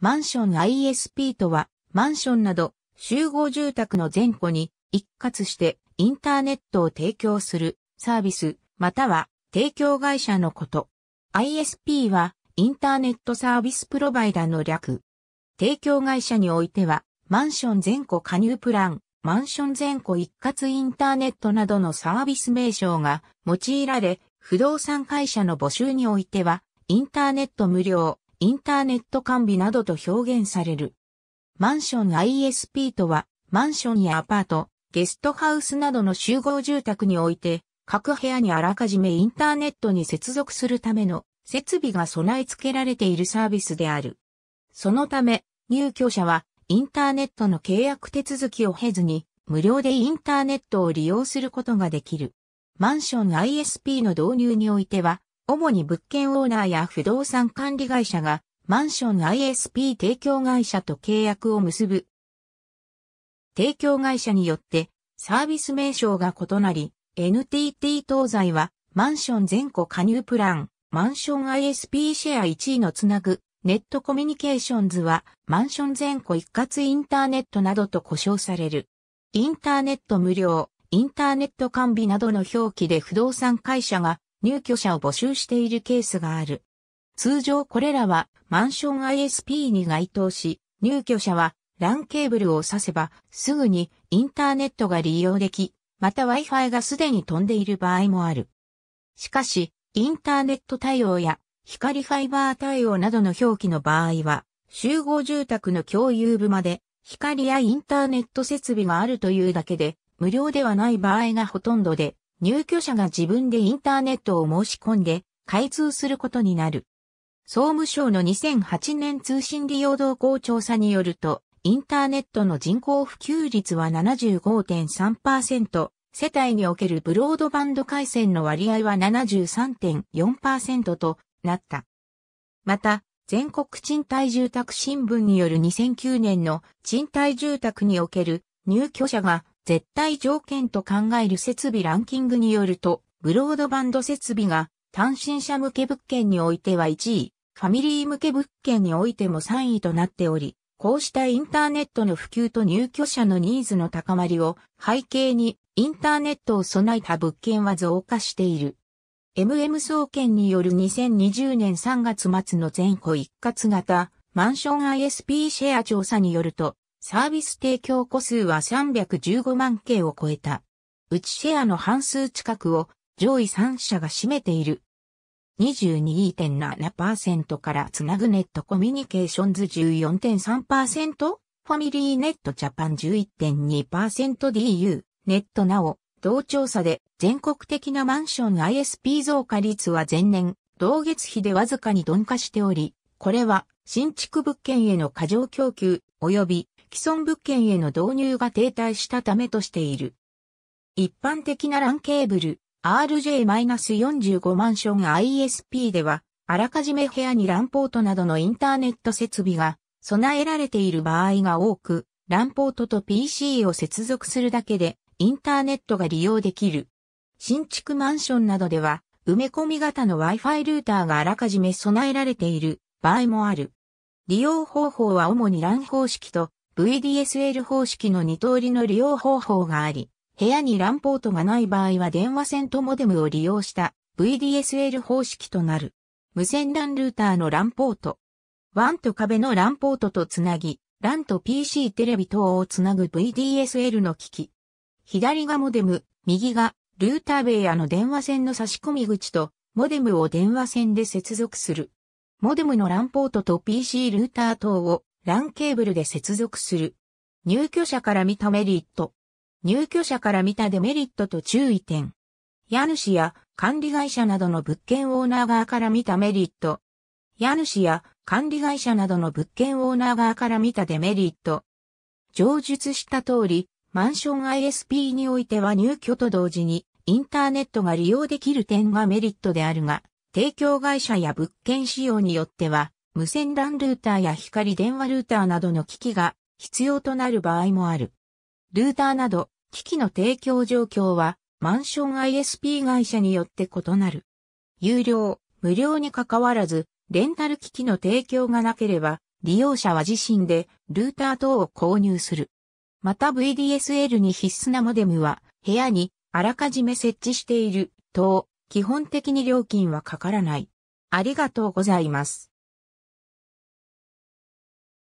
マンション ISP とは、マンションなど集合住宅の前後に一括してインターネットを提供するサービス、または提供会社のこと。ISP はインターネットサービスプロバイダの略。提供会社においては、マンション全戸加入プラン、マンション全戸一括インターネットなどのサービス名称が用いられ、不動産会社の募集においては、インターネット無料、インターネット完備などと表現される。マンション ISP とは、マンションやアパート、ゲストハウスなどの集合住宅において、各部屋にあらかじめインターネットに接続するための設備が備え付けられているサービスである。そのため、入居者はインターネットの契約手続きを経ずに、無料でインターネットを利用することができる。マンション ISP の導入においては、主に物件オーナーや不動産管理会社がマンション ISP 提供会社と契約を結ぶ。提供会社によってサービス名称が異なり、NTT 東西はマンション全戸加入プラン、マンション ISP シェア1位のつなぐ、ネットコミュニケーションズはマンション全戸一括インターネットなどと呼称される。インターネット無料、インターネット完備などの表記で不動産会社が入居者を募集しているケースがある。通常これらはマンション ISP に該当し、入居者は LAN ケーブルを挿せばすぐにインターネットが利用でき、また Wi-Fi がすでに飛んでいる場合もある。しかし、インターネット対応や光ファイバー対応などの表記の場合は、集合住宅の共有部まで光やインターネット設備があるというだけで、無料ではない場合がほとんどで、入居者が自分でインターネットを申し込んで開通することになる。総務省の2008年通信利用動向調査によると、インターネットの人口普及率は75.3%、世帯におけるブロードバンド回線の割合は73.4%となった。また、全国賃貸住宅新聞による2009年の賃貸住宅における入居者が絶対条件と考える設備ランキングによると、ブロードバンド設備が単身者向け物件においては1位、ファミリー向け物件においても3位となっており、こうしたインターネットの普及と入居者のニーズの高まりを背景にインターネットを備えた物件は増加している。MM 総研による2020年3月末の全戸一括型マンション ISP シェア調査によると、サービス提供個数は315万件を超えた。うちシェアの半数近くを上位3社が占めている。22.7%からつなぐネットコミュニケーションズ14.3%ファミリーネットジャパン 11.2%DU ネットなお同調査で全国的なマンション ISP 増加率は前年同月比でわずかに鈍化しており、これは新築物件への過剰供給及び既存物件への導入が停滞したためとしている。一般的な LAN ケーブル RJ-45 マンション ISP では、あらかじめ部屋に LAN ポートなどのインターネット設備が備えられている場合が多く、LAN ポートと PC を接続するだけでインターネットが利用できる。新築マンションなどでは、埋め込み型の Wi-Fi ルーターがあらかじめ備えられている場合もある。利用方法は主に LAN 方式と VDSL 方式の二通りの利用方法があり、部屋にランポートがない場合は電話線とモデムを利用した VDSL 方式となる。無線 LAN ルーターのランポート。ンと壁のランポートとつなぎ、ランと PC テレビ等をつなぐ VDSL の機器。左がモデム、右がルーターベイヤの電話線の差し込み口と、モデムを電話線で接続する。モデムのランポートと PC ルーター等を LAN ケーブルで接続する。入居者から見たメリット。入居者から見たデメリットと注意点。家主や管理会社などの物件オーナー側から見たメリット。家主や管理会社などの物件オーナー側から見たデメリット。上述した通り、マンション ISP においては入居と同時にインターネットが利用できる点がメリットであるが、提供会社や物件仕様によっては無線 LAN ルーターや光電話ルーターなどの機器が必要となる場合もある。ルーターなど機器の提供状況はマンション ISP 会社によって異なる。有料、無料に関わらず、レンタル機器の提供がなければ、利用者は自身でルーター等を購入する。また VDSL に必須なモデムは、部屋にあらかじめ設置している等、基本的に料金はかからない。ありがとうございます。